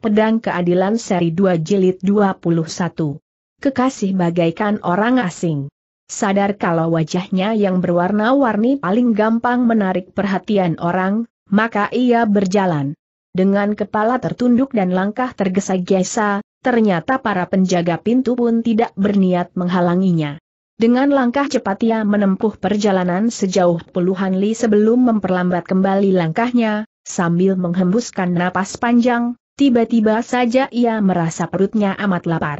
Pedang Keadilan Seri 2 Jilid 21. Kekasih bagaikan orang asing. Sadar kalau wajahnya yang berwarna-warni paling gampang menarik perhatian orang, maka ia berjalan. Dengan kepala tertunduk dan langkah tergesa-gesa, ternyata para penjaga pintu pun tidak berniat menghalanginya. Dengan langkah cepat ia menempuh perjalanan sejauh puluhan li sebelum memperlambat kembali langkahnya, sambil menghembuskan napas panjang, Tiba-tiba saja ia merasa perutnya amat lapar.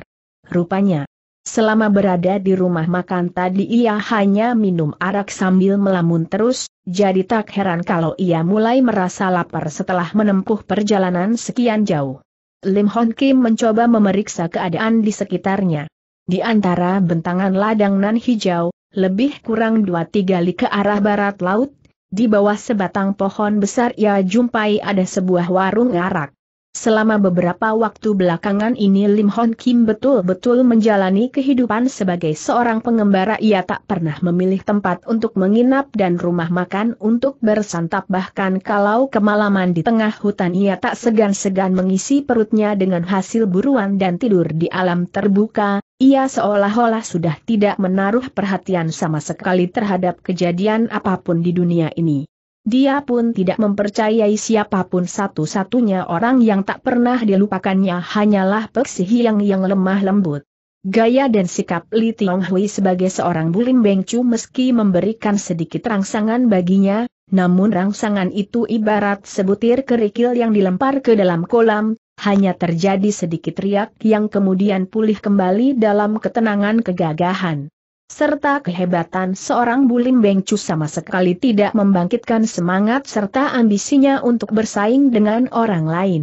Rupanya, selama berada di rumah makan tadi ia hanya minum arak sambil melamun terus, jadi tak heran kalau ia mulai merasa lapar setelah menempuh perjalanan sekian jauh. Lim Hon Kim mencoba memeriksa keadaan di sekitarnya. Di antara bentangan ladang nan hijau, lebih kurang dua tiga li ke arah barat laut, di bawah sebatang pohon besar ia jumpai ada sebuah warung arak. Selama beberapa waktu belakangan ini Lim Hon Kim betul-betul menjalani kehidupan sebagai seorang pengembara ia tak pernah memilih tempat untuk menginap dan rumah makan untuk bersantap bahkan kalau kemalaman di tengah hutan ia tak segan-segan mengisi perutnya dengan hasil buruan dan tidur di alam terbuka, ia seolah-olah sudah tidak menaruh perhatian sama sekali terhadap kejadian apapun di dunia ini. Dia pun tidak mempercayai siapapun satu-satunya orang yang tak pernah dilupakannya hanyalah Peksi Hiang yang lemah lembut. Gaya dan sikap Li Tiong sebagai seorang bulim bengcu meski memberikan sedikit rangsangan baginya, namun rangsangan itu ibarat sebutir kerikil yang dilempar ke dalam kolam, hanya terjadi sedikit riak yang kemudian pulih kembali dalam ketenangan kegagahan serta kehebatan seorang Bulim Bengcu sama sekali tidak membangkitkan semangat serta ambisinya untuk bersaing dengan orang lain.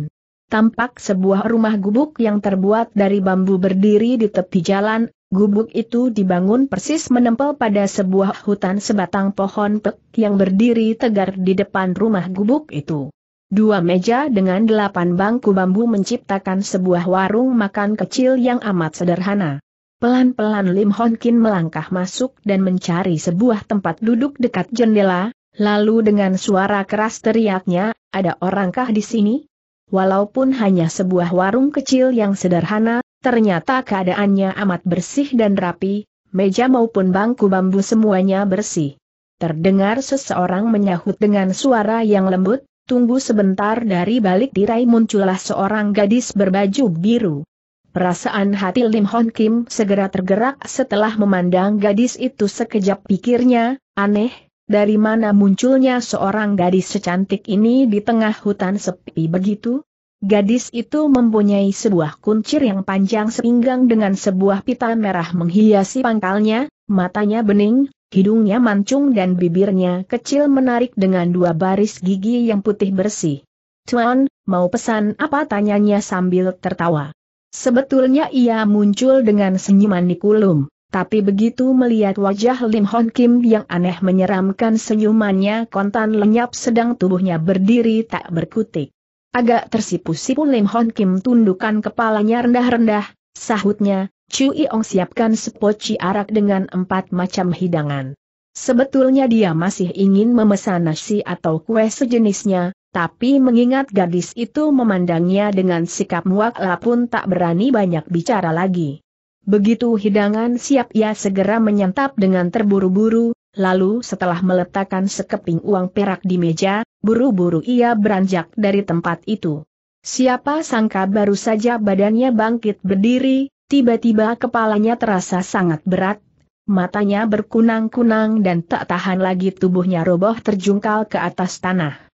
Tampak sebuah rumah gubuk yang terbuat dari bambu berdiri di tepi jalan, gubuk itu dibangun persis menempel pada sebuah hutan sebatang pohon pek yang berdiri tegar di depan rumah gubuk itu. Dua meja dengan delapan bangku bambu menciptakan sebuah warung makan kecil yang amat sederhana. Pelan-pelan Lim Hon Kin melangkah masuk dan mencari sebuah tempat duduk dekat jendela, lalu dengan suara keras teriaknya, ada orangkah di sini? Walaupun hanya sebuah warung kecil yang sederhana, ternyata keadaannya amat bersih dan rapi, meja maupun bangku bambu semuanya bersih. Terdengar seseorang menyahut dengan suara yang lembut, Tunggu sebentar dari balik tirai muncullah seorang gadis berbaju biru. Perasaan hati Lim Hon Kim segera tergerak setelah memandang gadis itu sekejap pikirnya, aneh, dari mana munculnya seorang gadis secantik ini di tengah hutan sepi begitu? Gadis itu mempunyai sebuah kuncir yang panjang sepinggang dengan sebuah pita merah menghiasi pangkalnya, matanya bening, hidungnya mancung dan bibirnya kecil menarik dengan dua baris gigi yang putih bersih. Tuan, mau pesan apa tanyanya sambil tertawa. Sebetulnya ia muncul dengan senyuman Nikulum, tapi begitu melihat wajah Lim Hon Kim yang aneh menyeramkan senyumannya kontan lenyap sedang tubuhnya berdiri tak berkutik. Agak tersipu-sipu Lim Hon Kim tundukkan kepalanya rendah-rendah, sahutnya, Chu Iong siapkan sepoci arak dengan empat macam hidangan. Sebetulnya dia masih ingin memesan nasi atau kue sejenisnya, tapi mengingat gadis itu memandangnya dengan sikap muak La pun tak berani banyak bicara lagi. Begitu hidangan siap ia segera menyantap dengan terburu-buru, lalu setelah meletakkan sekeping uang perak di meja, buru-buru ia beranjak dari tempat itu. Siapa sangka baru saja badannya bangkit berdiri, tiba-tiba kepalanya terasa sangat berat, matanya berkunang-kunang dan tak tahan lagi tubuhnya roboh terjungkal ke atas tanah.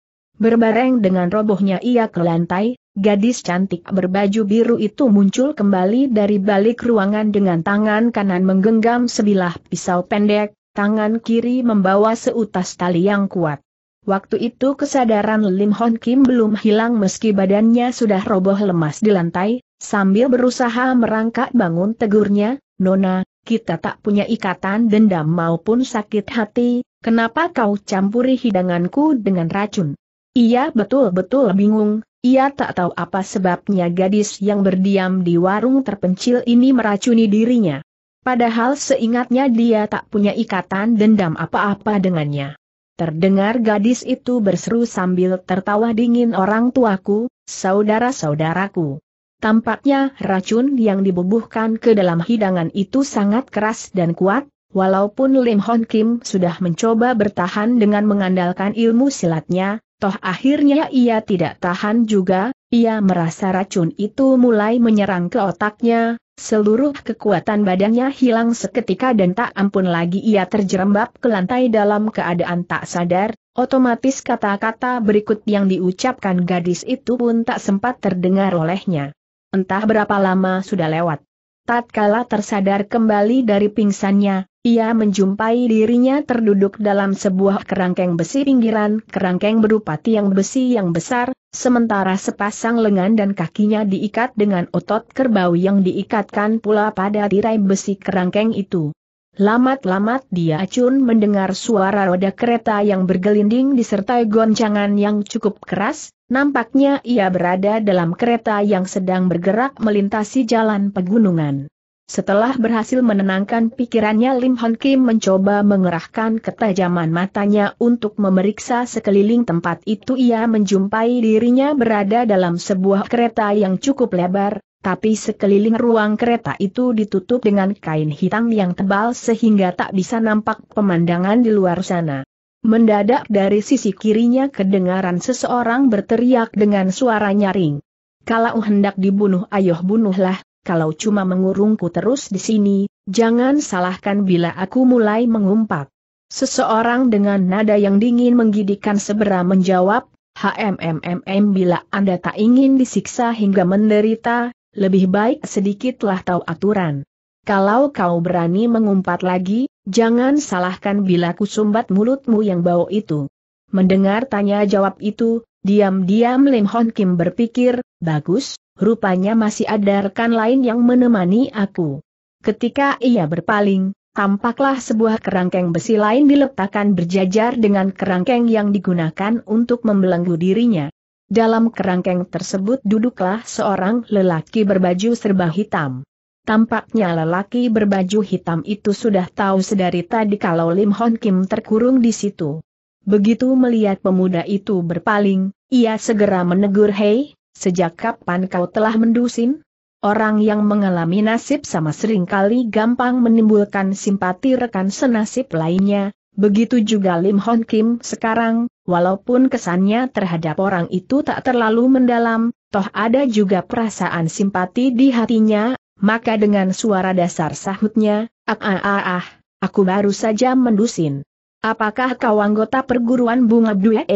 Berbareng dengan robohnya ia ke lantai, gadis cantik berbaju biru itu muncul kembali dari balik ruangan dengan tangan kanan menggenggam sebilah pisau pendek, tangan kiri membawa seutas tali yang kuat. Waktu itu kesadaran Lim Hon Kim belum hilang meski badannya sudah roboh lemas di lantai, sambil berusaha merangkak bangun tegurnya, Nona, kita tak punya ikatan dendam maupun sakit hati, kenapa kau campuri hidanganku dengan racun? Ia betul-betul bingung, ia tak tahu apa sebabnya gadis yang berdiam di warung terpencil ini meracuni dirinya. Padahal seingatnya dia tak punya ikatan dendam apa-apa dengannya. Terdengar gadis itu berseru sambil tertawa dingin orang tuaku, saudara-saudaraku. Tampaknya racun yang dibubuhkan ke dalam hidangan itu sangat keras dan kuat, walaupun Lim Hon Kim sudah mencoba bertahan dengan mengandalkan ilmu silatnya, Toh akhirnya ia tidak tahan juga, ia merasa racun itu mulai menyerang ke otaknya, seluruh kekuatan badannya hilang seketika dan tak ampun lagi ia terjerembab ke lantai dalam keadaan tak sadar, otomatis kata-kata berikut yang diucapkan gadis itu pun tak sempat terdengar olehnya. Entah berapa lama sudah lewat. Tatkala tersadar kembali dari pingsannya, ia menjumpai dirinya terduduk dalam sebuah kerangkeng besi pinggiran, kerangkeng berupa tiang besi yang besar, sementara sepasang lengan dan kakinya diikat dengan otot kerbau yang diikatkan pula pada tirai besi kerangkeng itu. Lamat-lamat dia acun mendengar suara roda kereta yang bergelinding disertai goncangan yang cukup keras, nampaknya ia berada dalam kereta yang sedang bergerak melintasi jalan pegunungan. Setelah berhasil menenangkan pikirannya Lim Hon Kim mencoba mengerahkan ketajaman matanya untuk memeriksa sekeliling tempat itu ia menjumpai dirinya berada dalam sebuah kereta yang cukup lebar, tapi sekeliling ruang kereta itu ditutup dengan kain hitam yang tebal sehingga tak bisa nampak pemandangan di luar sana. Mendadak dari sisi kirinya kedengaran seseorang berteriak dengan suara nyaring. Kalau hendak dibunuh ayo bunuhlah, kalau cuma mengurungku terus di sini, jangan salahkan bila aku mulai mengumpat. Seseorang dengan nada yang dingin menggidikan sebera menjawab, HMMMM bila Anda tak ingin disiksa hingga menderita, lebih baik sedikitlah tahu aturan. Kalau kau berani mengumpat lagi, jangan salahkan bila sumbat mulutmu yang bau itu. Mendengar tanya jawab itu, diam-diam Lim Hon Kim berpikir, bagus, rupanya masih ada rekan lain yang menemani aku. Ketika ia berpaling, tampaklah sebuah kerangkeng besi lain diletakkan berjajar dengan kerangkeng yang digunakan untuk membelenggu dirinya. Dalam kerangkeng tersebut duduklah seorang lelaki berbaju serba hitam. Tampaknya lelaki berbaju hitam itu sudah tahu sedari tadi kalau Lim Hon Kim terkurung di situ. Begitu melihat pemuda itu berpaling, ia segera menegur Hei, Sejak kapan kau telah mendusin? Orang yang mengalami nasib sama seringkali gampang menimbulkan simpati rekan senasib lainnya, begitu juga Lim Hon Kim sekarang, walaupun kesannya terhadap orang itu tak terlalu mendalam, toh ada juga perasaan simpati di hatinya, maka dengan suara dasar sahutnya, ah ah ah ah, aku baru saja mendusin. Apakah kau anggota perguruan bunga Due?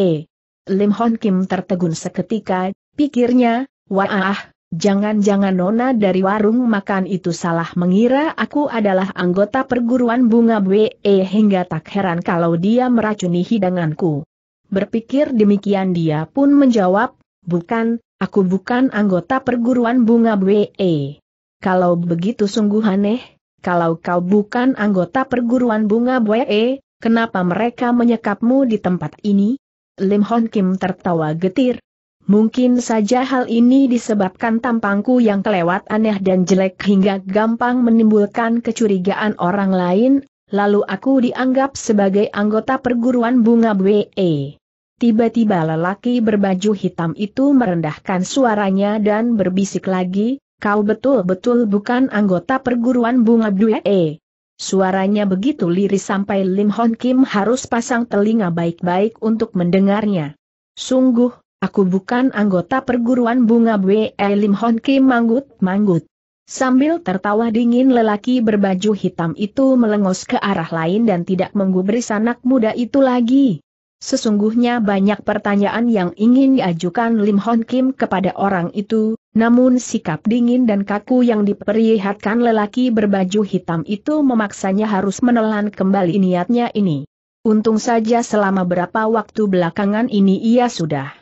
Lim Hon Kim tertegun seketika, Pikirnya, wah, jangan-jangan nona dari warung makan itu salah mengira aku adalah anggota perguruan bunga BE eh, hingga tak heran kalau dia meracuni hidanganku. Berpikir demikian dia pun menjawab, bukan, aku bukan anggota perguruan bunga BE. Eh. Kalau begitu sungguh aneh, kalau kau bukan anggota perguruan bunga BE, eh, kenapa mereka menyekapmu di tempat ini? Lim Hon Kim tertawa getir, Mungkin saja hal ini disebabkan tampangku yang kelewat aneh dan jelek hingga gampang menimbulkan kecurigaan orang lain, lalu aku dianggap sebagai anggota perguruan bunga BE. Tiba-tiba lelaki berbaju hitam itu merendahkan suaranya dan berbisik lagi, kau betul-betul bukan anggota perguruan bunga BE. Suaranya begitu liris sampai Lim Hon Kim harus pasang telinga baik-baik untuk mendengarnya. Sungguh, Aku bukan anggota perguruan bunga Bwe Lim Hon Kim manggut-manggut. Sambil tertawa dingin lelaki berbaju hitam itu melengos ke arah lain dan tidak menggubris anak muda itu lagi. Sesungguhnya banyak pertanyaan yang ingin diajukan Lim Hon Kim kepada orang itu, namun sikap dingin dan kaku yang diperlihatkan lelaki berbaju hitam itu memaksanya harus menelan kembali niatnya ini. Untung saja selama berapa waktu belakangan ini ia sudah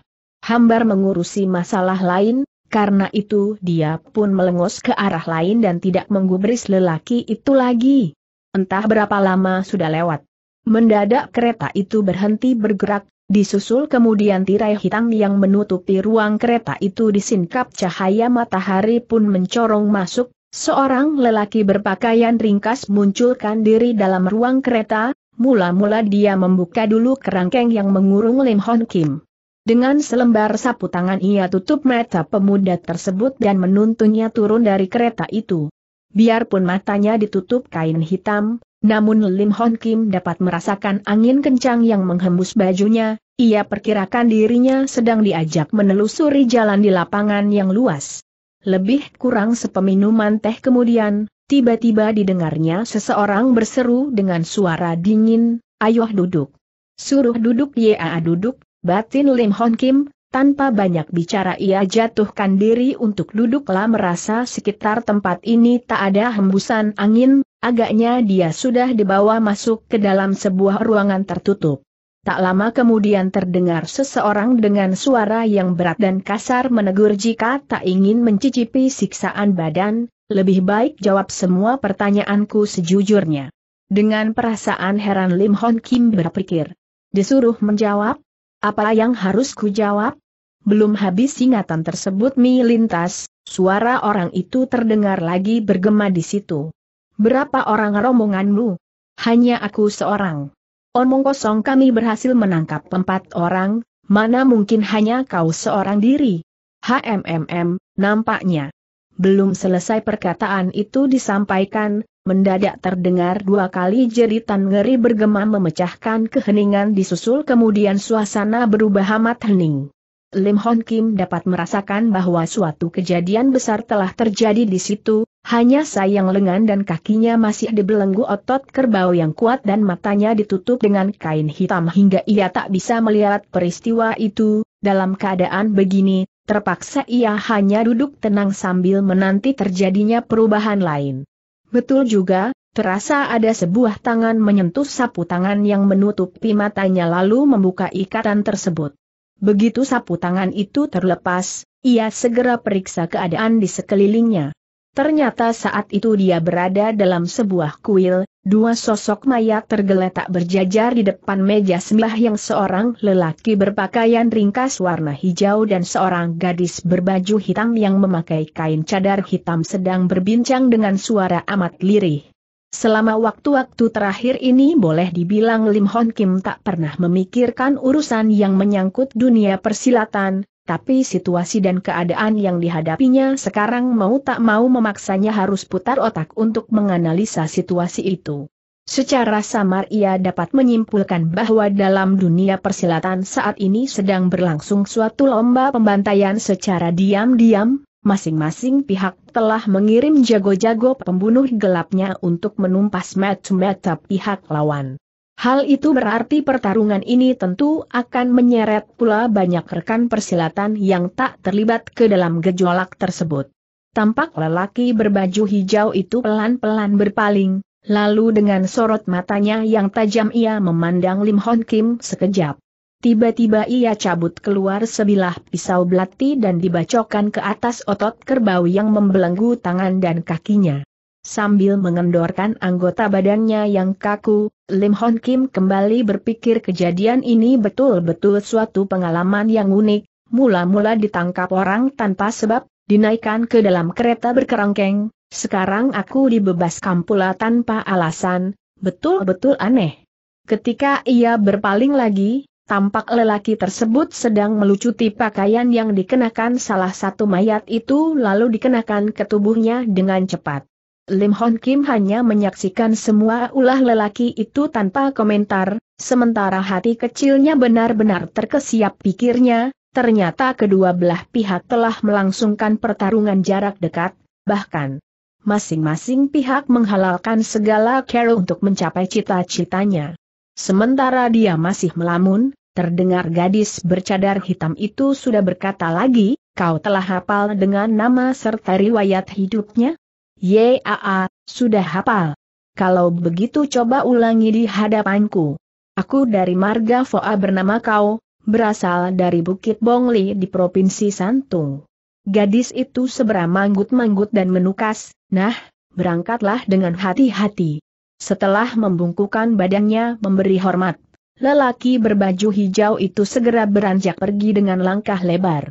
hambar mengurusi masalah lain, karena itu dia pun melengos ke arah lain dan tidak menggubris lelaki itu lagi. Entah berapa lama sudah lewat. Mendadak kereta itu berhenti bergerak, disusul kemudian tirai hitam yang menutupi ruang kereta itu disingkap cahaya matahari pun mencorong masuk, seorang lelaki berpakaian ringkas munculkan diri dalam ruang kereta, mula-mula dia membuka dulu kerangkeng yang mengurung Lim Hon Kim. Dengan selembar sapu tangan ia tutup mata pemuda tersebut dan menuntunnya turun dari kereta itu. Biarpun matanya ditutup kain hitam, namun Lim Hon Kim dapat merasakan angin kencang yang menghembus bajunya, ia perkirakan dirinya sedang diajak menelusuri jalan di lapangan yang luas. Lebih kurang sepeminuman teh kemudian, tiba-tiba didengarnya seseorang berseru dengan suara dingin, ayo duduk. Suruh duduk ya duduk, Batin Lim Hon Kim, tanpa banyak bicara ia jatuhkan diri untuk duduklah merasa sekitar tempat ini tak ada hembusan angin, agaknya dia sudah dibawa masuk ke dalam sebuah ruangan tertutup. Tak lama kemudian terdengar seseorang dengan suara yang berat dan kasar menegur jika tak ingin mencicipi siksaan badan, lebih baik jawab semua pertanyaanku sejujurnya. Dengan perasaan heran Lim Hon Kim berpikir. Disuruh menjawab, apa yang harus ku jawab? Belum habis ingatan tersebut melintas, suara orang itu terdengar lagi bergema di situ. Berapa orang rombonganmu? Hanya aku seorang. Omong kosong kami berhasil menangkap empat orang, mana mungkin hanya kau seorang diri. HMMM, nampaknya. Belum selesai perkataan itu disampaikan, mendadak terdengar dua kali jeritan ngeri bergema memecahkan keheningan disusul kemudian suasana berubah amat hening. Lim Hon Kim dapat merasakan bahwa suatu kejadian besar telah terjadi di situ, hanya sayang lengan dan kakinya masih dibelenggu otot kerbau yang kuat dan matanya ditutup dengan kain hitam hingga ia tak bisa melihat peristiwa itu, dalam keadaan begini, Terpaksa ia hanya duduk tenang sambil menanti terjadinya perubahan lain. Betul juga, terasa ada sebuah tangan menyentuh sapu tangan yang menutupi matanya lalu membuka ikatan tersebut. Begitu sapu tangan itu terlepas, ia segera periksa keadaan di sekelilingnya. Ternyata saat itu dia berada dalam sebuah kuil, dua sosok mayat tergeletak berjajar di depan meja sembah yang seorang lelaki berpakaian ringkas warna hijau dan seorang gadis berbaju hitam yang memakai kain cadar hitam sedang berbincang dengan suara amat lirih. Selama waktu-waktu terakhir ini boleh dibilang Lim Hon Kim tak pernah memikirkan urusan yang menyangkut dunia persilatan, tapi situasi dan keadaan yang dihadapinya sekarang mau tak mau memaksanya harus putar otak untuk menganalisa situasi itu. Secara samar ia dapat menyimpulkan bahwa dalam dunia persilatan saat ini sedang berlangsung suatu lomba pembantaian secara diam-diam, masing-masing pihak telah mengirim jago-jago pembunuh gelapnya untuk menumpas mata-mata pihak lawan. Hal itu berarti pertarungan ini tentu akan menyeret pula banyak rekan persilatan yang tak terlibat ke dalam gejolak tersebut. Tampak lelaki berbaju hijau itu pelan-pelan berpaling, lalu dengan sorot matanya yang tajam ia memandang Lim Hon Kim sekejap. Tiba-tiba ia cabut keluar sebilah pisau belati dan dibacokan ke atas otot kerbau yang membelenggu tangan dan kakinya. Sambil mengendorkan anggota badannya yang kaku, Lim Hon Kim kembali berpikir kejadian ini betul-betul suatu pengalaman yang unik, mula-mula ditangkap orang tanpa sebab, dinaikkan ke dalam kereta berkerangkeng, sekarang aku dibebaskan pula tanpa alasan, betul-betul aneh. Ketika ia berpaling lagi, tampak lelaki tersebut sedang melucuti pakaian yang dikenakan salah satu mayat itu lalu dikenakan ke tubuhnya dengan cepat. Lim Hon Kim hanya menyaksikan semua ulah lelaki itu tanpa komentar, sementara hati kecilnya benar-benar terkesiap pikirnya, ternyata kedua belah pihak telah melangsungkan pertarungan jarak dekat, bahkan masing-masing pihak menghalalkan segala cara untuk mencapai cita-citanya. Sementara dia masih melamun, terdengar gadis bercadar hitam itu sudah berkata lagi, kau telah hafal dengan nama serta riwayat hidupnya? Yaa, sudah hafal. Kalau begitu coba ulangi di hadapanku. Aku dari marga Foa bernama kau, berasal dari Bukit Bongli di Provinsi Santung. Gadis itu sebera manggut-manggut dan menukas, nah, berangkatlah dengan hati-hati. Setelah membungkukan badannya memberi hormat, lelaki berbaju hijau itu segera beranjak pergi dengan langkah lebar.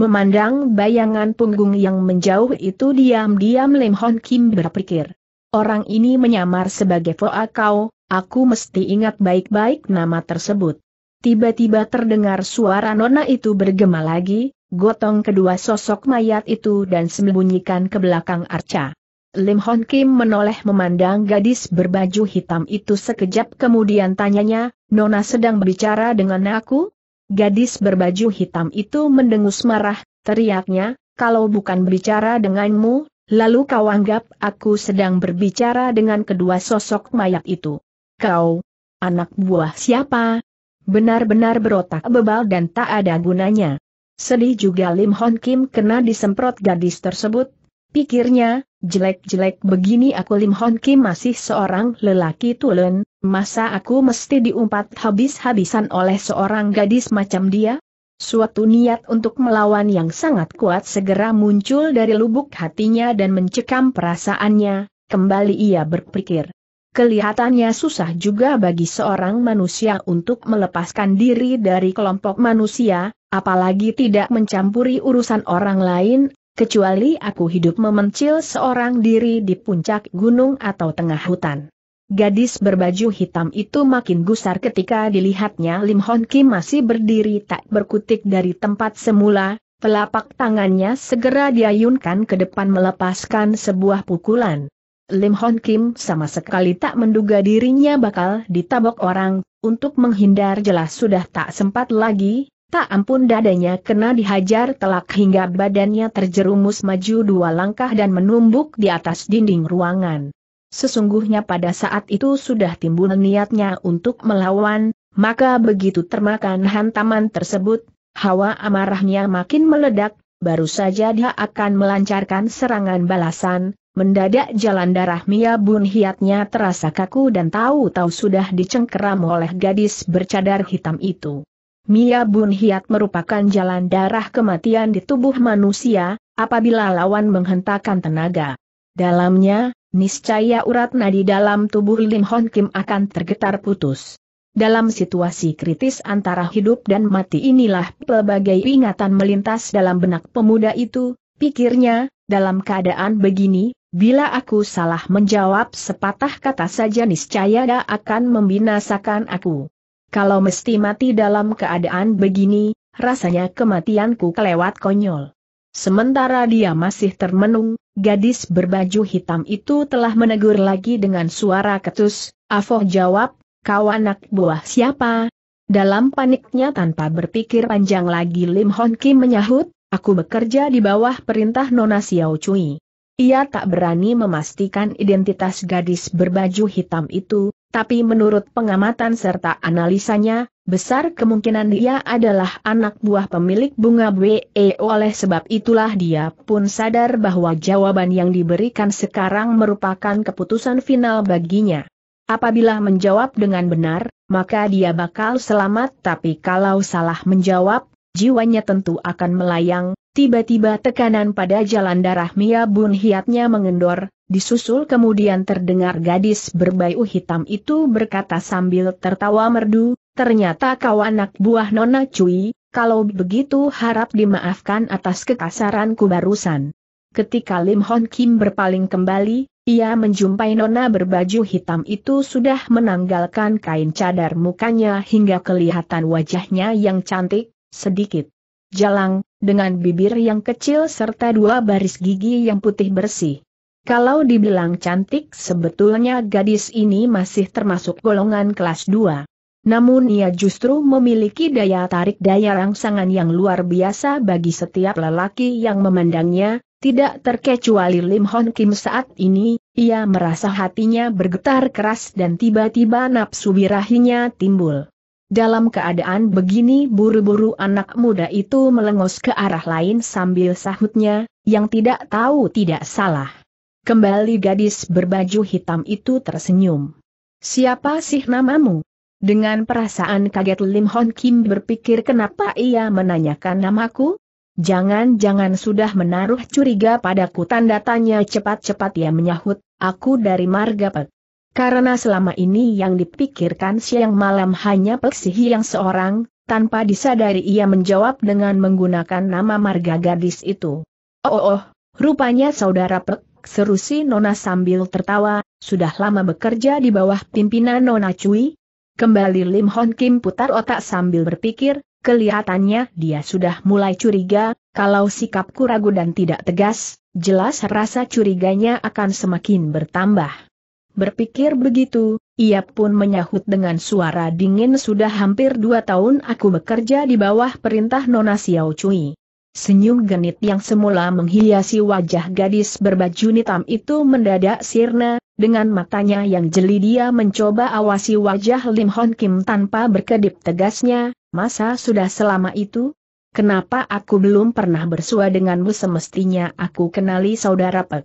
Memandang bayangan punggung yang menjauh itu diam-diam Lim Hon Kim berpikir. Orang ini menyamar sebagai Foa Kau, aku mesti ingat baik-baik nama tersebut. Tiba-tiba terdengar suara nona itu bergema lagi, gotong kedua sosok mayat itu dan sembunyikan ke belakang arca. Lim Hon Kim menoleh memandang gadis berbaju hitam itu sekejap kemudian tanyanya, Nona sedang berbicara dengan aku? Gadis berbaju hitam itu mendengus marah, teriaknya, kalau bukan berbicara denganmu, lalu kau anggap aku sedang berbicara dengan kedua sosok mayat itu. Kau, anak buah siapa? Benar-benar berotak bebal dan tak ada gunanya. Sedih juga Lim Hon Kim kena disemprot gadis tersebut, Pikirnya, jelek-jelek begini aku Lim Hon Kim masih seorang lelaki tulen, masa aku mesti diumpat habis-habisan oleh seorang gadis macam dia? Suatu niat untuk melawan yang sangat kuat segera muncul dari lubuk hatinya dan mencekam perasaannya, kembali ia berpikir. Kelihatannya susah juga bagi seorang manusia untuk melepaskan diri dari kelompok manusia, apalagi tidak mencampuri urusan orang lain, kecuali aku hidup memencil seorang diri di puncak gunung atau tengah hutan. Gadis berbaju hitam itu makin gusar ketika dilihatnya Lim Hon Kim masih berdiri tak berkutik dari tempat semula, telapak tangannya segera diayunkan ke depan melepaskan sebuah pukulan. Lim Hon Kim sama sekali tak menduga dirinya bakal ditabok orang, untuk menghindar jelas sudah tak sempat lagi, Tak ampun dadanya kena dihajar telak hingga badannya terjerumus maju dua langkah dan menumbuk di atas dinding ruangan. Sesungguhnya pada saat itu sudah timbul niatnya untuk melawan, maka begitu termakan hantaman tersebut, hawa amarahnya makin meledak, baru saja dia akan melancarkan serangan balasan, mendadak jalan darah Mia Bun Hiatnya terasa kaku dan tahu-tahu sudah dicengkeram oleh gadis bercadar hitam itu. Mia Bun Hiat merupakan jalan darah kematian di tubuh manusia, apabila lawan menghentakkan tenaga. Dalamnya, niscaya urat nadi dalam tubuh Lim Hon Kim akan tergetar putus. Dalam situasi kritis antara hidup dan mati inilah pelbagai ingatan melintas dalam benak pemuda itu, pikirnya, dalam keadaan begini, bila aku salah menjawab sepatah kata saja niscaya dia akan membinasakan aku. Kalau mesti mati dalam keadaan begini, rasanya kematianku kelewat konyol. Sementara dia masih termenung, gadis berbaju hitam itu telah menegur lagi dengan suara ketus, Avoh jawab, kau anak buah siapa? Dalam paniknya tanpa berpikir panjang lagi Lim Hon Kim menyahut, aku bekerja di bawah perintah Nona Xiao Cui. Ia tak berani memastikan identitas gadis berbaju hitam itu, tapi menurut pengamatan serta analisanya, besar kemungkinan dia adalah anak buah pemilik bunga BE oleh sebab itulah dia pun sadar bahwa jawaban yang diberikan sekarang merupakan keputusan final baginya. Apabila menjawab dengan benar, maka dia bakal selamat tapi kalau salah menjawab, jiwanya tentu akan melayang, Tiba-tiba tekanan pada jalan darah Mia Bun Hiatnya mengendor, disusul kemudian terdengar gadis berbaju hitam itu berkata sambil tertawa merdu, ternyata kau anak buah Nona Cui, kalau begitu harap dimaafkan atas kekasaranku barusan. Ketika Lim Hon Kim berpaling kembali, ia menjumpai Nona berbaju hitam itu sudah menanggalkan kain cadar mukanya hingga kelihatan wajahnya yang cantik, sedikit. Jalang, dengan bibir yang kecil serta dua baris gigi yang putih bersih. Kalau dibilang cantik sebetulnya gadis ini masih termasuk golongan kelas 2. Namun ia justru memiliki daya tarik daya rangsangan yang luar biasa bagi setiap lelaki yang memandangnya, tidak terkecuali Lim Hon Kim saat ini, ia merasa hatinya bergetar keras dan tiba-tiba nafsu birahinya timbul. Dalam keadaan begini buru-buru anak muda itu melengos ke arah lain sambil sahutnya, yang tidak tahu tidak salah. Kembali gadis berbaju hitam itu tersenyum. Siapa sih namamu? Dengan perasaan kaget Lim Hon Kim berpikir kenapa ia menanyakan namaku? Jangan-jangan sudah menaruh curiga padaku tanda tanya cepat-cepat ia menyahut, aku dari Marga Margapet. Karena selama ini yang dipikirkan siang malam hanya Peksihi yang seorang, tanpa disadari ia menjawab dengan menggunakan nama marga gadis itu. Oh, oh, oh, rupanya saudara Pek, seru si Nona sambil tertawa, sudah lama bekerja di bawah pimpinan Nona cuy. Kembali Lim Hon Kim putar otak sambil berpikir, kelihatannya dia sudah mulai curiga, kalau sikapku ragu dan tidak tegas, jelas rasa curiganya akan semakin bertambah. Berpikir begitu, ia pun menyahut dengan suara dingin sudah hampir dua tahun aku bekerja di bawah perintah Nona Xiao Cui. Senyum genit yang semula menghiasi wajah gadis berbaju hitam itu mendadak sirna, dengan matanya yang jeli dia mencoba awasi wajah Lim Hon Kim tanpa berkedip tegasnya, masa sudah selama itu? Kenapa aku belum pernah bersua denganmu semestinya aku kenali saudara Pek?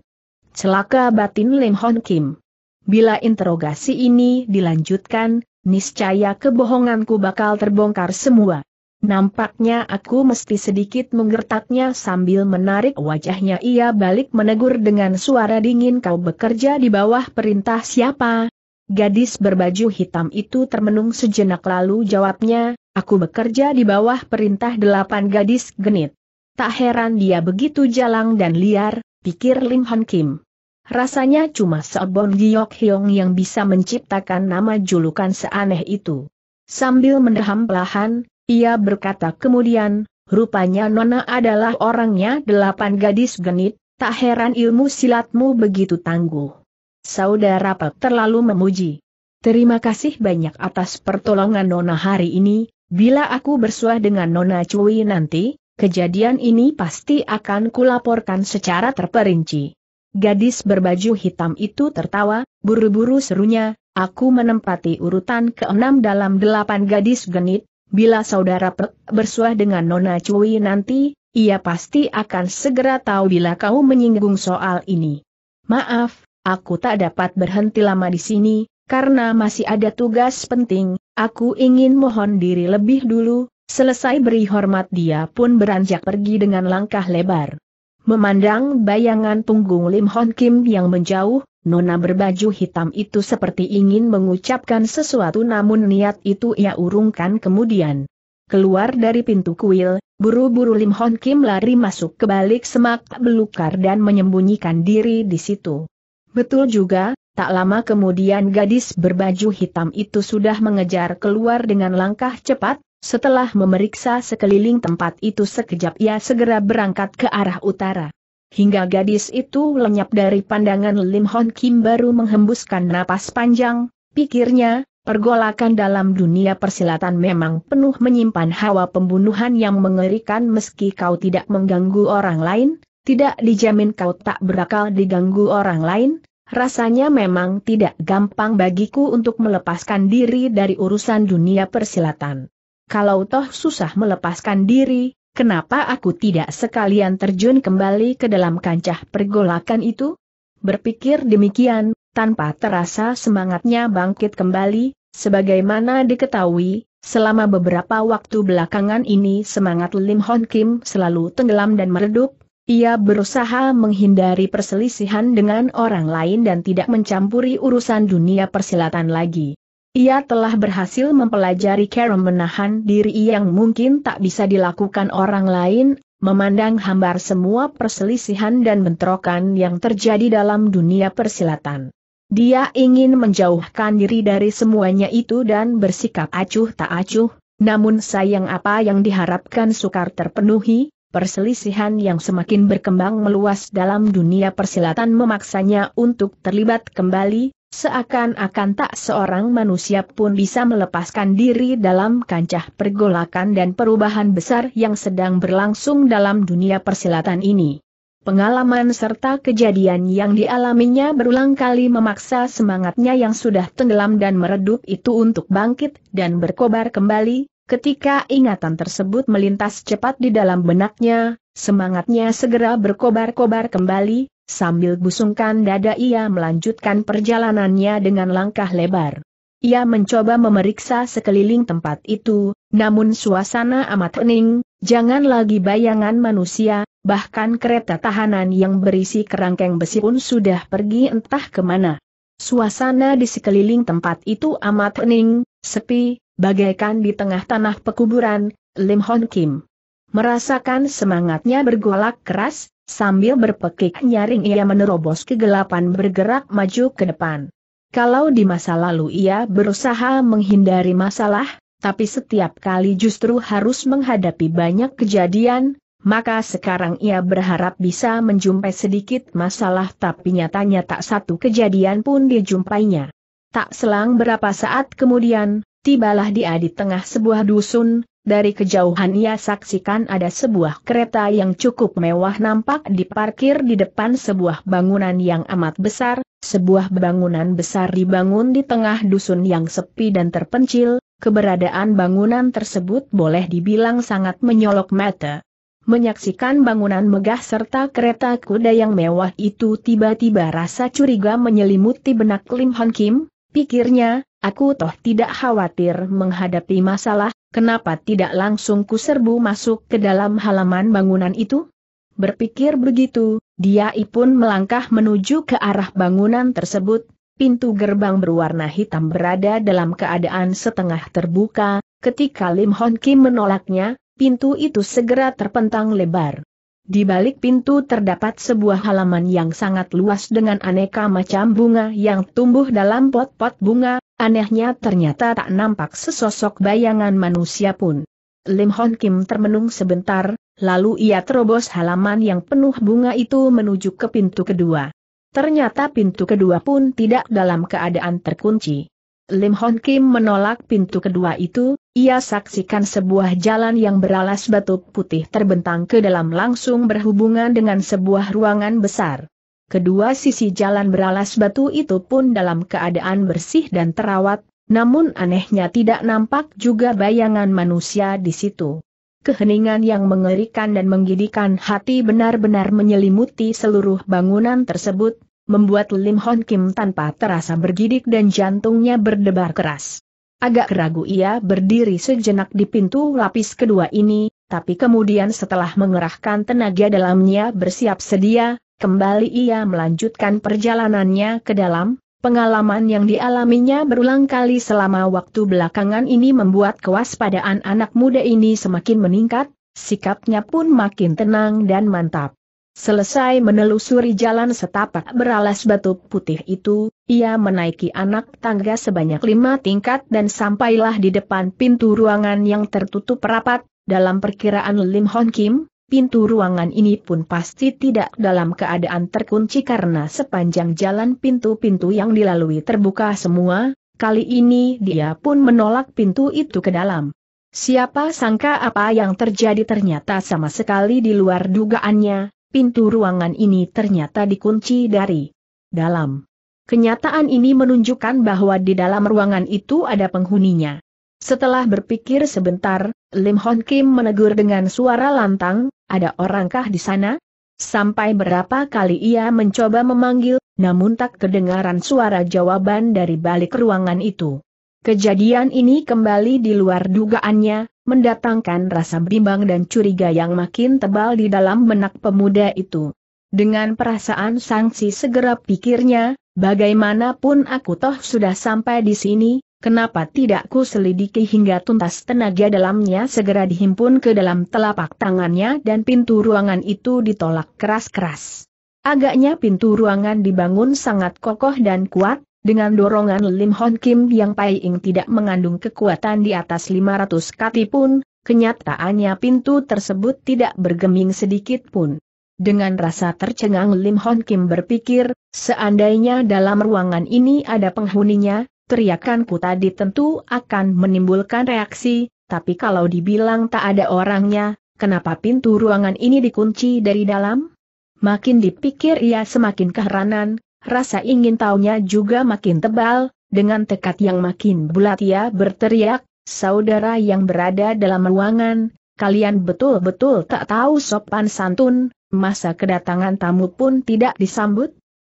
Celaka batin Lim Hon Kim. Bila interogasi ini dilanjutkan, niscaya kebohonganku bakal terbongkar semua. Nampaknya aku mesti sedikit menggertaknya sambil menarik wajahnya ia balik menegur dengan suara dingin kau bekerja di bawah perintah siapa? Gadis berbaju hitam itu termenung sejenak lalu jawabnya, aku bekerja di bawah perintah delapan gadis genit. Tak heran dia begitu jalang dan liar, pikir Lim Hon Kim. Rasanya cuma Sobon Giok Hyong yang bisa menciptakan nama julukan seaneh itu. Sambil mendaham pelahan, ia berkata kemudian, rupanya Nona adalah orangnya delapan gadis genit, tak heran ilmu silatmu begitu tangguh. Saudara Pak terlalu memuji. Terima kasih banyak atas pertolongan Nona hari ini, bila aku bersuah dengan Nona Cui nanti, kejadian ini pasti akan kulaporkan secara terperinci. Gadis berbaju hitam itu tertawa, buru-buru serunya, aku menempati urutan keenam dalam delapan gadis genit, bila saudara Pek bersuah dengan Nona Cui nanti, ia pasti akan segera tahu bila kau menyinggung soal ini. Maaf, aku tak dapat berhenti lama di sini, karena masih ada tugas penting, aku ingin mohon diri lebih dulu, selesai beri hormat dia pun beranjak pergi dengan langkah lebar. Memandang bayangan punggung Lim Hon Kim yang menjauh, Nona berbaju hitam itu seperti ingin mengucapkan sesuatu namun niat itu ia urungkan kemudian. Keluar dari pintu kuil, buru-buru Lim Hon Kim lari masuk ke balik semak belukar dan menyembunyikan diri di situ. Betul juga, tak lama kemudian gadis berbaju hitam itu sudah mengejar keluar dengan langkah cepat, setelah memeriksa sekeliling tempat itu sekejap ia segera berangkat ke arah utara. Hingga gadis itu lenyap dari pandangan Lim Hon Kim baru menghembuskan napas panjang, pikirnya, pergolakan dalam dunia persilatan memang penuh menyimpan hawa pembunuhan yang mengerikan meski kau tidak mengganggu orang lain, tidak dijamin kau tak berakal diganggu orang lain, rasanya memang tidak gampang bagiku untuk melepaskan diri dari urusan dunia persilatan kalau toh susah melepaskan diri, kenapa aku tidak sekalian terjun kembali ke dalam kancah pergolakan itu? Berpikir demikian, tanpa terasa semangatnya bangkit kembali, sebagaimana diketahui, selama beberapa waktu belakangan ini semangat Lim Hon Kim selalu tenggelam dan meredup, ia berusaha menghindari perselisihan dengan orang lain dan tidak mencampuri urusan dunia persilatan lagi. Ia telah berhasil mempelajari cara menahan diri yang mungkin tak bisa dilakukan orang lain, memandang hambar semua perselisihan dan bentrokan yang terjadi dalam dunia persilatan. Dia ingin menjauhkan diri dari semuanya itu dan bersikap acuh tak acuh, namun sayang apa yang diharapkan sukar terpenuhi, perselisihan yang semakin berkembang meluas dalam dunia persilatan memaksanya untuk terlibat kembali, Seakan-akan tak seorang manusia pun bisa melepaskan diri dalam kancah pergolakan dan perubahan besar yang sedang berlangsung dalam dunia persilatan ini. Pengalaman serta kejadian yang dialaminya berulang kali memaksa semangatnya yang sudah tenggelam dan meredup itu untuk bangkit dan berkobar kembali, ketika ingatan tersebut melintas cepat di dalam benaknya, semangatnya segera berkobar-kobar kembali, Sambil busungkan dada ia melanjutkan perjalanannya dengan langkah lebar. Ia mencoba memeriksa sekeliling tempat itu, namun suasana amat hening, jangan lagi bayangan manusia, bahkan kereta tahanan yang berisi kerangkeng besi pun sudah pergi entah kemana. Suasana di sekeliling tempat itu amat hening, sepi, bagaikan di tengah tanah pekuburan, Lim Hon Kim. Merasakan semangatnya bergolak keras, Sambil berpekik nyaring ia menerobos kegelapan bergerak maju ke depan. Kalau di masa lalu ia berusaha menghindari masalah, tapi setiap kali justru harus menghadapi banyak kejadian, maka sekarang ia berharap bisa menjumpai sedikit masalah tapi nyatanya tak satu kejadian pun dijumpainya. Tak selang berapa saat kemudian, tibalah dia di tengah sebuah dusun, dari kejauhan ia saksikan ada sebuah kereta yang cukup mewah nampak diparkir di depan sebuah bangunan yang amat besar, sebuah bangunan besar dibangun di tengah dusun yang sepi dan terpencil, keberadaan bangunan tersebut boleh dibilang sangat menyolok mata. Menyaksikan bangunan megah serta kereta kuda yang mewah itu tiba-tiba rasa curiga menyelimuti benak Lim Hon Kim, pikirnya, aku toh tidak khawatir menghadapi masalah, Kenapa tidak langsung kuserbu masuk ke dalam halaman bangunan itu? Berpikir begitu, dia pun melangkah menuju ke arah bangunan tersebut, pintu gerbang berwarna hitam berada dalam keadaan setengah terbuka, ketika Lim Hon Kim menolaknya, pintu itu segera terpentang lebar. Di balik pintu terdapat sebuah halaman yang sangat luas dengan aneka macam bunga yang tumbuh dalam pot-pot bunga, Anehnya ternyata tak nampak sesosok bayangan manusia pun. Lim Hon Kim termenung sebentar, lalu ia terobos halaman yang penuh bunga itu menuju ke pintu kedua. Ternyata pintu kedua pun tidak dalam keadaan terkunci. Lim Hon Kim menolak pintu kedua itu, ia saksikan sebuah jalan yang beralas batu putih terbentang ke dalam langsung berhubungan dengan sebuah ruangan besar. Kedua sisi jalan beralas batu itu pun dalam keadaan bersih dan terawat, namun anehnya tidak nampak juga bayangan manusia di situ. Keheningan yang mengerikan dan menggidikan hati benar-benar menyelimuti seluruh bangunan tersebut, membuat Lim Hon Kim tanpa terasa bergidik dan jantungnya berdebar keras. Agak ragu ia berdiri sejenak di pintu lapis kedua ini, tapi kemudian setelah mengerahkan tenaga dalamnya bersiap sedia, Kembali ia melanjutkan perjalanannya ke dalam, pengalaman yang dialaminya berulang kali selama waktu belakangan ini membuat kewaspadaan anak muda ini semakin meningkat, sikapnya pun makin tenang dan mantap. Selesai menelusuri jalan setapak beralas batu putih itu, ia menaiki anak tangga sebanyak lima tingkat dan sampailah di depan pintu ruangan yang tertutup rapat, dalam perkiraan Lim Hon Kim, pintu ruangan ini pun pasti tidak dalam keadaan terkunci karena sepanjang jalan pintu-pintu yang dilalui terbuka semua, kali ini dia pun menolak pintu itu ke dalam. Siapa sangka apa yang terjadi ternyata sama sekali di luar dugaannya, pintu ruangan ini ternyata dikunci dari dalam. Kenyataan ini menunjukkan bahwa di dalam ruangan itu ada penghuninya. Setelah berpikir sebentar, Lim Hon Kim menegur dengan suara lantang, ada orangkah di sana? Sampai berapa kali ia mencoba memanggil, namun tak kedengaran suara jawaban dari balik ruangan itu. Kejadian ini kembali di luar dugaannya, mendatangkan rasa bimbang dan curiga yang makin tebal di dalam benak pemuda itu. Dengan perasaan sanksi segera pikirnya, bagaimanapun aku toh sudah sampai di sini, Kenapa tidak ku selidiki hingga tuntas tenaga dalamnya segera dihimpun ke dalam telapak tangannya dan pintu ruangan itu ditolak keras-keras. Agaknya pintu ruangan dibangun sangat kokoh dan kuat, dengan dorongan Lim Hon Kim yang paying tidak mengandung kekuatan di atas 500 kati pun, kenyataannya pintu tersebut tidak bergeming sedikit pun. Dengan rasa tercengang Lim Hon Kim berpikir, seandainya dalam ruangan ini ada penghuninya, teriakanku tadi tentu akan menimbulkan reaksi, tapi kalau dibilang tak ada orangnya, kenapa pintu ruangan ini dikunci dari dalam? Makin dipikir ia semakin keheranan, rasa ingin tahunya juga makin tebal, dengan tekad yang makin bulat ia berteriak, saudara yang berada dalam ruangan, kalian betul-betul tak tahu sopan santun, masa kedatangan tamu pun tidak disambut?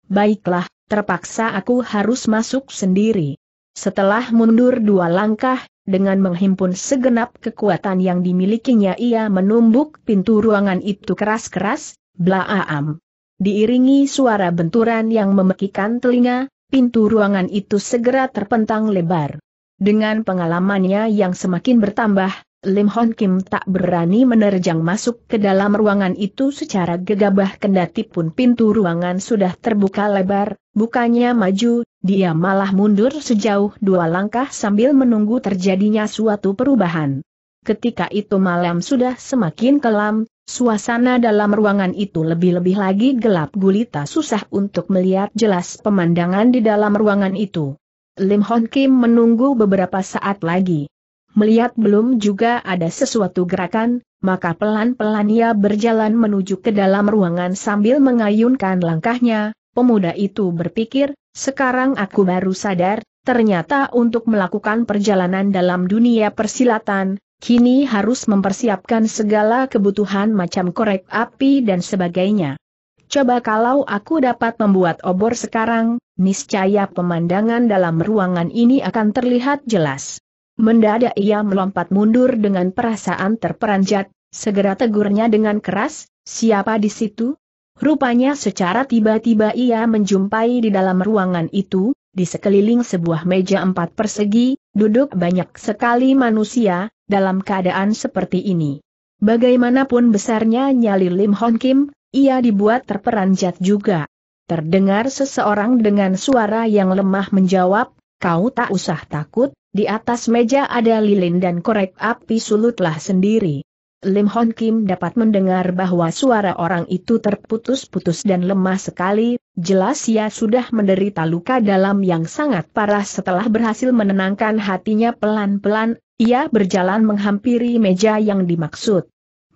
Baiklah, terpaksa aku harus masuk sendiri. Setelah mundur dua langkah, dengan menghimpun segenap kekuatan yang dimilikinya ia menumbuk pintu ruangan itu keras-keras, blaaam. Diiringi suara benturan yang memekikan telinga, pintu ruangan itu segera terpentang lebar. Dengan pengalamannya yang semakin bertambah, Lim Hon Kim tak berani menerjang masuk ke dalam ruangan itu secara gegabah kendati pun pintu ruangan sudah terbuka lebar, bukannya maju, dia malah mundur sejauh dua langkah sambil menunggu terjadinya suatu perubahan. Ketika itu malam sudah semakin kelam, suasana dalam ruangan itu lebih-lebih lagi gelap gulita susah untuk melihat jelas pemandangan di dalam ruangan itu. Lim Hon Kim menunggu beberapa saat lagi melihat belum juga ada sesuatu gerakan, maka pelan-pelan ia berjalan menuju ke dalam ruangan sambil mengayunkan langkahnya, pemuda itu berpikir, sekarang aku baru sadar, ternyata untuk melakukan perjalanan dalam dunia persilatan, kini harus mempersiapkan segala kebutuhan macam korek api dan sebagainya. Coba kalau aku dapat membuat obor sekarang, niscaya pemandangan dalam ruangan ini akan terlihat jelas. Mendadak ia melompat mundur dengan perasaan terperanjat, segera tegurnya dengan keras, siapa di situ? Rupanya secara tiba-tiba ia menjumpai di dalam ruangan itu, di sekeliling sebuah meja empat persegi, duduk banyak sekali manusia, dalam keadaan seperti ini. Bagaimanapun besarnya nyali Lim Hon Kim, ia dibuat terperanjat juga. Terdengar seseorang dengan suara yang lemah menjawab, kau tak usah takut, di atas meja ada lilin dan korek api sulutlah sendiri. Lim Hon Kim dapat mendengar bahwa suara orang itu terputus-putus dan lemah sekali, jelas ia sudah menderita luka dalam yang sangat parah setelah berhasil menenangkan hatinya pelan-pelan, ia berjalan menghampiri meja yang dimaksud.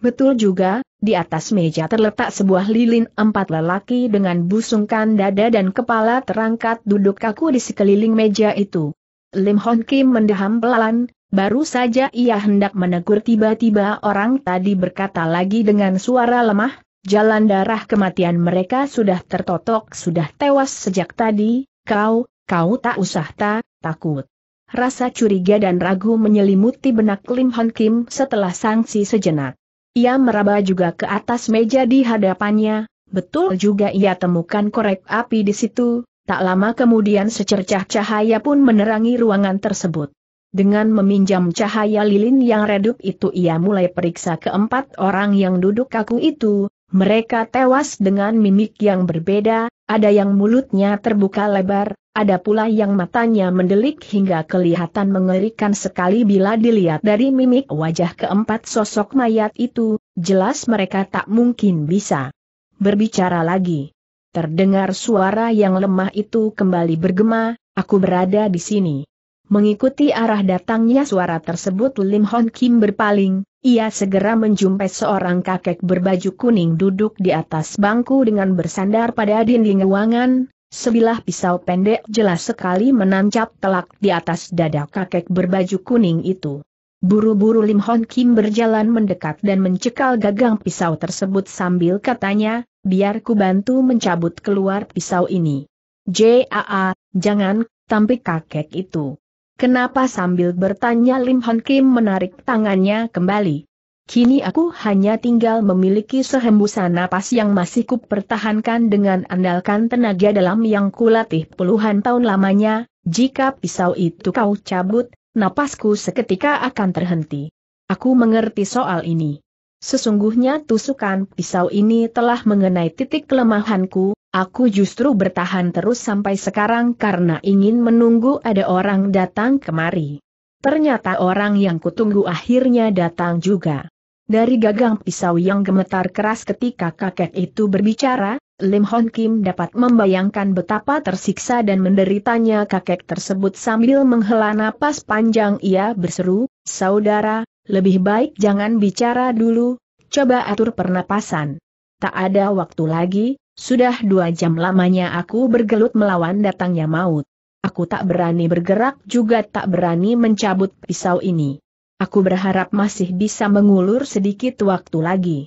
Betul juga, di atas meja terletak sebuah lilin empat lelaki dengan busungkan dada dan kepala terangkat duduk kaku di sekeliling meja itu. Lim Hon Kim mendaham pelan, baru saja ia hendak menegur tiba-tiba orang tadi berkata lagi dengan suara lemah, jalan darah kematian mereka sudah tertotok sudah tewas sejak tadi, kau, kau tak usah tak, takut. Rasa curiga dan ragu menyelimuti benak Lim Hon Kim setelah sanksi sejenak. Ia meraba juga ke atas meja di hadapannya, betul juga ia temukan korek api di situ, Tak lama kemudian secercah cahaya pun menerangi ruangan tersebut. Dengan meminjam cahaya lilin yang redup itu ia mulai periksa keempat orang yang duduk kaku itu, mereka tewas dengan mimik yang berbeda, ada yang mulutnya terbuka lebar, ada pula yang matanya mendelik hingga kelihatan mengerikan sekali bila dilihat dari mimik wajah keempat sosok mayat itu, jelas mereka tak mungkin bisa berbicara lagi. Terdengar suara yang lemah itu kembali bergema, aku berada di sini. Mengikuti arah datangnya suara tersebut Lim Hon Kim berpaling, ia segera menjumpai seorang kakek berbaju kuning duduk di atas bangku dengan bersandar pada dinding ruangan, sebilah pisau pendek jelas sekali menancap telak di atas dada kakek berbaju kuning itu. Buru-buru Lim Hon Kim berjalan mendekat dan mencekal gagang pisau tersebut sambil katanya, biar ku bantu mencabut keluar pisau ini. Jaa, jangan, tampik kakek itu. Kenapa sambil bertanya Lim Hon Kim menarik tangannya kembali? Kini aku hanya tinggal memiliki sehembusan napas yang masih kupertahankan dengan andalkan tenaga dalam yang kulatih puluhan tahun lamanya, jika pisau itu kau cabut, napasku seketika akan terhenti. Aku mengerti soal ini. Sesungguhnya tusukan pisau ini telah mengenai titik kelemahanku, aku justru bertahan terus sampai sekarang karena ingin menunggu ada orang datang kemari. Ternyata orang yang kutunggu akhirnya datang juga. Dari gagang pisau yang gemetar keras ketika kakek itu berbicara, Lim Hon Kim dapat membayangkan betapa tersiksa dan menderitanya kakek tersebut sambil menghela napas panjang ia berseru, Saudara, lebih baik jangan bicara dulu, coba atur pernapasan. Tak ada waktu lagi, sudah dua jam lamanya aku bergelut melawan datangnya maut. Aku tak berani bergerak juga tak berani mencabut pisau ini. Aku berharap masih bisa mengulur sedikit waktu lagi.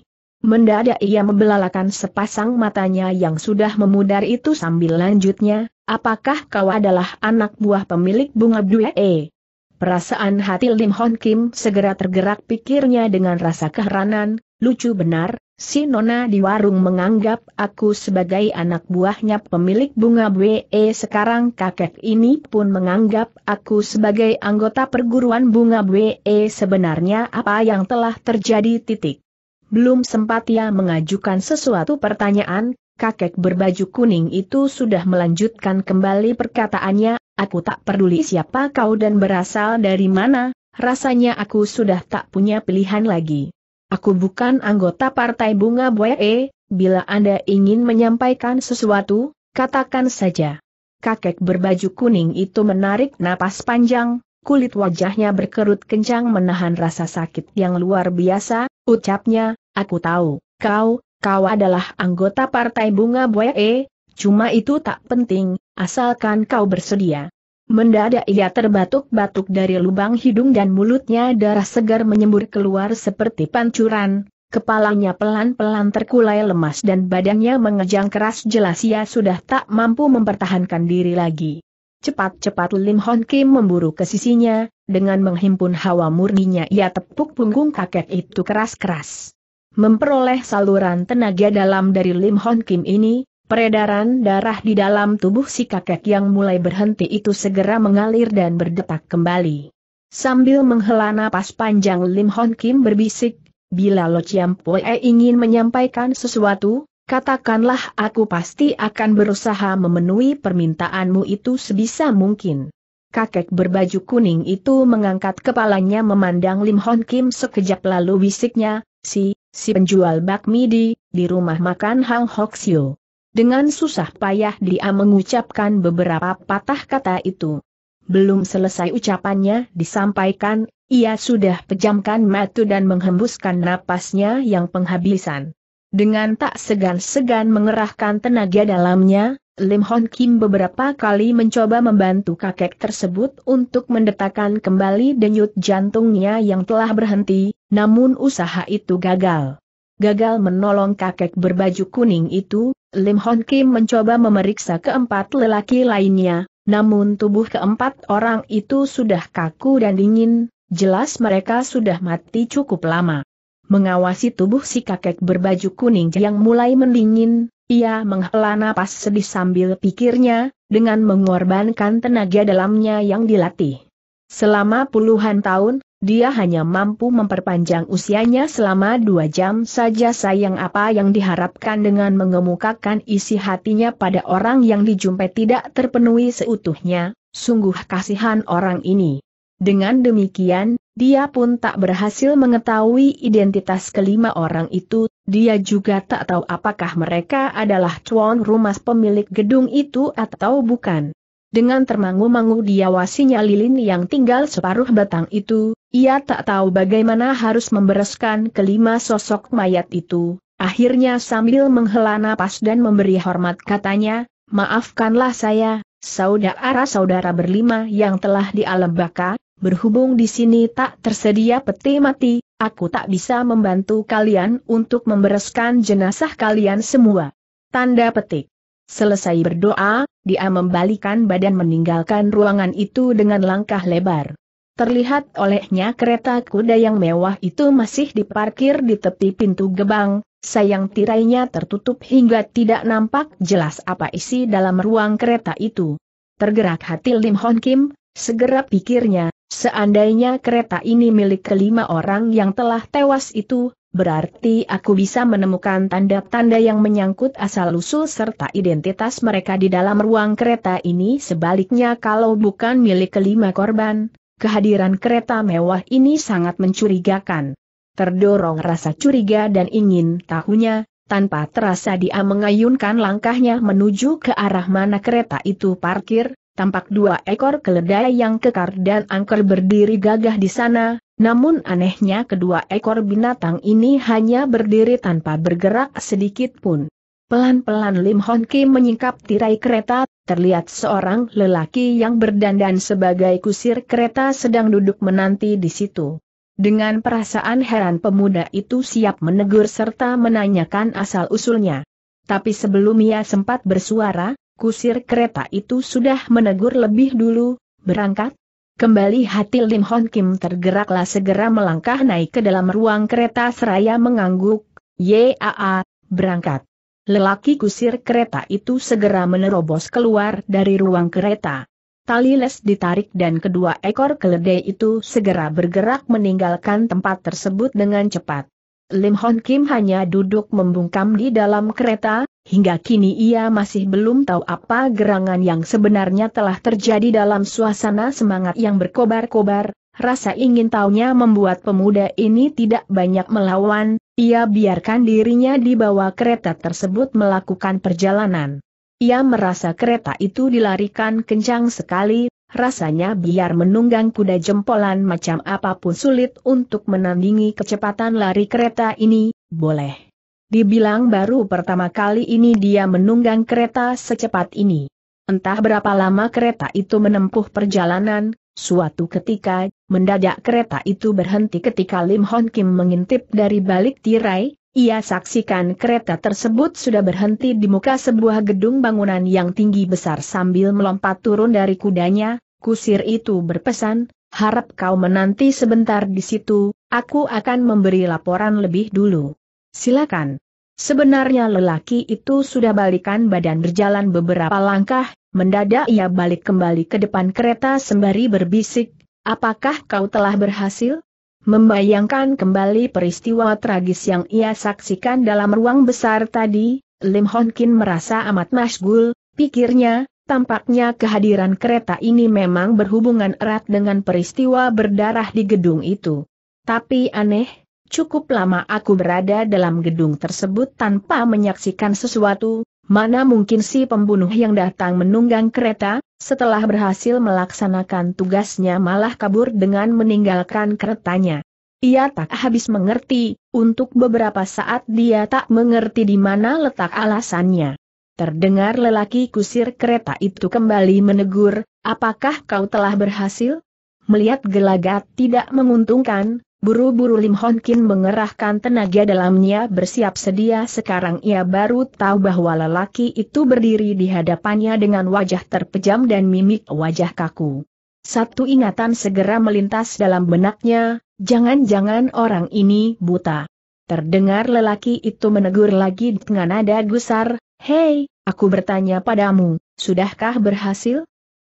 Mendadak ia membelalakan sepasang matanya yang sudah memudar itu sambil lanjutnya, apakah kau adalah anak buah pemilik bunga duee? Perasaan hati Lim Hon Kim segera tergerak pikirnya dengan rasa keheranan, lucu benar, si Nona di warung menganggap aku sebagai anak buahnya pemilik bunga BE sekarang kakek ini pun menganggap aku sebagai anggota perguruan bunga BE sebenarnya apa yang telah terjadi titik. Belum sempat ia mengajukan sesuatu pertanyaan, kakek berbaju kuning itu sudah melanjutkan kembali perkataannya, Aku tak peduli siapa kau dan berasal dari mana, rasanya aku sudah tak punya pilihan lagi. Aku bukan anggota Partai Bunga Buae, bila Anda ingin menyampaikan sesuatu, katakan saja. Kakek berbaju kuning itu menarik napas panjang, kulit wajahnya berkerut kencang menahan rasa sakit yang luar biasa, ucapnya, aku tahu, kau, kau adalah anggota Partai Bunga Buae, cuma itu tak penting, asalkan kau bersedia. Mendadak ia terbatuk-batuk dari lubang hidung dan mulutnya darah segar menyembur keluar seperti pancuran, kepalanya pelan-pelan terkulai lemas dan badannya mengejang keras jelas ia sudah tak mampu mempertahankan diri lagi. Cepat-cepat Lim Hon Kim memburu ke sisinya, dengan menghimpun hawa murninya ia tepuk punggung kakek itu keras-keras. Memperoleh saluran tenaga dalam dari Lim Hon Kim ini, Peredaran darah di dalam tubuh si kakek yang mulai berhenti itu segera mengalir dan berdetak kembali. Sambil menghela napas panjang Lim Hon Kim berbisik, bila Lo Chiam Poe ingin menyampaikan sesuatu, katakanlah aku pasti akan berusaha memenuhi permintaanmu itu sebisa mungkin. Kakek berbaju kuning itu mengangkat kepalanya memandang Lim Hon Kim sekejap lalu bisiknya, si, si penjual bakmi di, di rumah makan Hang Hok Siu. Dengan susah payah dia mengucapkan beberapa patah kata itu. Belum selesai ucapannya disampaikan, ia sudah pejamkan mata dan menghembuskan napasnya yang penghabisan. Dengan tak segan-segan mengerahkan tenaga dalamnya, Lim Hon Kim beberapa kali mencoba membantu kakek tersebut untuk mendetakan kembali denyut jantungnya yang telah berhenti, namun usaha itu gagal. Gagal menolong kakek berbaju kuning itu, Lim Hon Kim mencoba memeriksa keempat lelaki lainnya, namun tubuh keempat orang itu sudah kaku dan dingin, jelas mereka sudah mati cukup lama. Mengawasi tubuh si kakek berbaju kuning yang mulai mendingin, ia menghela napas sedih sambil pikirnya, dengan mengorbankan tenaga dalamnya yang dilatih. Selama puluhan tahun, dia hanya mampu memperpanjang usianya selama dua jam saja sayang apa yang diharapkan dengan mengemukakan isi hatinya pada orang yang dijumpai tidak terpenuhi seutuhnya, sungguh kasihan orang ini. Dengan demikian, dia pun tak berhasil mengetahui identitas kelima orang itu, dia juga tak tahu apakah mereka adalah tuan rumah pemilik gedung itu atau bukan. Dengan termangu-mangu diawasinya lilin yang tinggal separuh batang itu, ia tak tahu bagaimana harus membereskan kelima sosok mayat itu. Akhirnya sambil menghela napas dan memberi hormat katanya, maafkanlah saya, saudara-saudara berlima yang telah di alam baka, berhubung di sini tak tersedia peti mati, aku tak bisa membantu kalian untuk membereskan jenazah kalian semua. Tanda petik. Selesai berdoa, dia membalikan badan meninggalkan ruangan itu dengan langkah lebar. Terlihat olehnya kereta kuda yang mewah itu masih diparkir di tepi pintu gebang, sayang tirainya tertutup hingga tidak nampak jelas apa isi dalam ruang kereta itu. Tergerak hati Lim Hon Kim, segera pikirnya, Seandainya kereta ini milik kelima orang yang telah tewas itu, berarti aku bisa menemukan tanda-tanda yang menyangkut asal-usul serta identitas mereka di dalam ruang kereta ini sebaliknya kalau bukan milik kelima korban, kehadiran kereta mewah ini sangat mencurigakan. Terdorong rasa curiga dan ingin tahunya, tanpa terasa dia mengayunkan langkahnya menuju ke arah mana kereta itu parkir, tampak dua ekor keledai yang kekar dan angker berdiri gagah di sana, namun anehnya kedua ekor binatang ini hanya berdiri tanpa bergerak sedikit pun. Pelan-pelan Lim Hon Ki menyingkap tirai kereta, terlihat seorang lelaki yang berdandan sebagai kusir kereta sedang duduk menanti di situ. Dengan perasaan heran pemuda itu siap menegur serta menanyakan asal-usulnya. Tapi sebelum ia sempat bersuara, kusir kereta itu sudah menegur lebih dulu, berangkat, Kembali hati Lim Hon Kim tergeraklah segera melangkah naik ke dalam ruang kereta seraya mengangguk, Yaa, berangkat. Lelaki kusir kereta itu segera menerobos keluar dari ruang kereta. Tali les ditarik dan kedua ekor keledai itu segera bergerak meninggalkan tempat tersebut dengan cepat. Lim Hon Kim hanya duduk membungkam di dalam kereta, Hingga kini ia masih belum tahu apa gerangan yang sebenarnya telah terjadi dalam suasana semangat yang berkobar-kobar, rasa ingin tahunya membuat pemuda ini tidak banyak melawan, ia biarkan dirinya di bawah kereta tersebut melakukan perjalanan. Ia merasa kereta itu dilarikan kencang sekali, rasanya biar menunggang kuda jempolan macam apapun sulit untuk menandingi kecepatan lari kereta ini, boleh. Dibilang baru pertama kali ini dia menunggang kereta secepat ini. Entah berapa lama kereta itu menempuh perjalanan, suatu ketika, mendadak kereta itu berhenti ketika Lim Hon Kim mengintip dari balik tirai, ia saksikan kereta tersebut sudah berhenti di muka sebuah gedung bangunan yang tinggi besar sambil melompat turun dari kudanya, kusir itu berpesan, harap kau menanti sebentar di situ, aku akan memberi laporan lebih dulu. Silakan. Sebenarnya lelaki itu sudah balikan badan berjalan beberapa langkah, mendadak ia balik kembali ke depan kereta sembari berbisik, apakah kau telah berhasil? Membayangkan kembali peristiwa tragis yang ia saksikan dalam ruang besar tadi, Lim Hon Kin merasa amat masgul, pikirnya, tampaknya kehadiran kereta ini memang berhubungan erat dengan peristiwa berdarah di gedung itu. Tapi aneh, Cukup lama aku berada dalam gedung tersebut tanpa menyaksikan sesuatu, mana mungkin si pembunuh yang datang menunggang kereta, setelah berhasil melaksanakan tugasnya malah kabur dengan meninggalkan keretanya. Ia tak habis mengerti, untuk beberapa saat dia tak mengerti di mana letak alasannya. Terdengar lelaki kusir kereta itu kembali menegur, apakah kau telah berhasil? Melihat gelagat tidak menguntungkan, Buru-buru Lim Hon Kin mengerahkan tenaga dalamnya bersiap sedia sekarang ia baru tahu bahwa lelaki itu berdiri di hadapannya dengan wajah terpejam dan mimik wajah kaku. Satu ingatan segera melintas dalam benaknya, jangan-jangan orang ini buta. Terdengar lelaki itu menegur lagi dengan nada gusar, Hei, aku bertanya padamu, sudahkah berhasil?